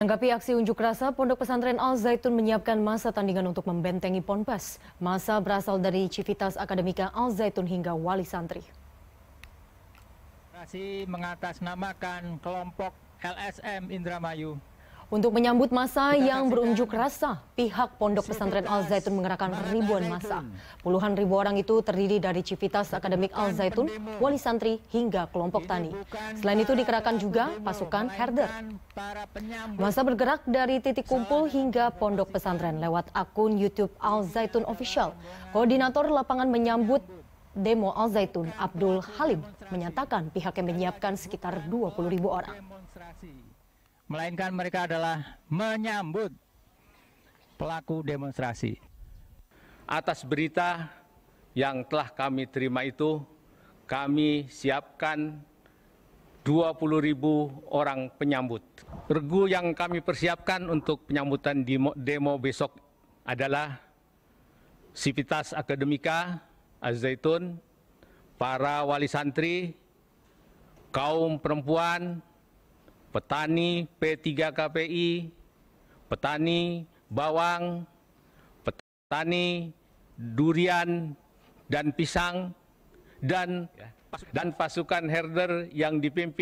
Menanggapi aksi unjuk rasa, Pondok Pesantren Al Zaitun menyiapkan masa tandingan untuk membentengi Ponpes. Masa berasal dari Civitas Akademika Al Zaitun hingga Wali Santri. Kasih mengatasnamakan kelompok LSM Indramayu untuk menyambut masa yang berunjuk rasa, pihak Pondok Pesantren Al Zaitun mengerahkan ribuan masa. Puluhan ribu orang itu terdiri dari Civitas Akademik Al Zaitun, Wali Santri hingga kelompok tani. Selain itu dikerahkan juga pasukan herder. Masa bergerak dari titik kumpul hingga Pondok Pesantren lewat akun YouTube Al Zaitun Official. Koordinator lapangan menyambut demo Al Zaitun Abdul Halim menyatakan pihak yang menyiapkan sekitar 20 ribu orang melainkan mereka adalah menyambut pelaku demonstrasi. Atas berita yang telah kami terima itu, kami siapkan 20.000 orang penyambut. Regu yang kami persiapkan untuk penyambutan demo, besok adalah Sivitas Akademika, Azzaitun, para wali santri, kaum perempuan, petani P3 KPI, petani bawang, petani durian dan pisang dan ya. dan pasukan herder yang dipimpin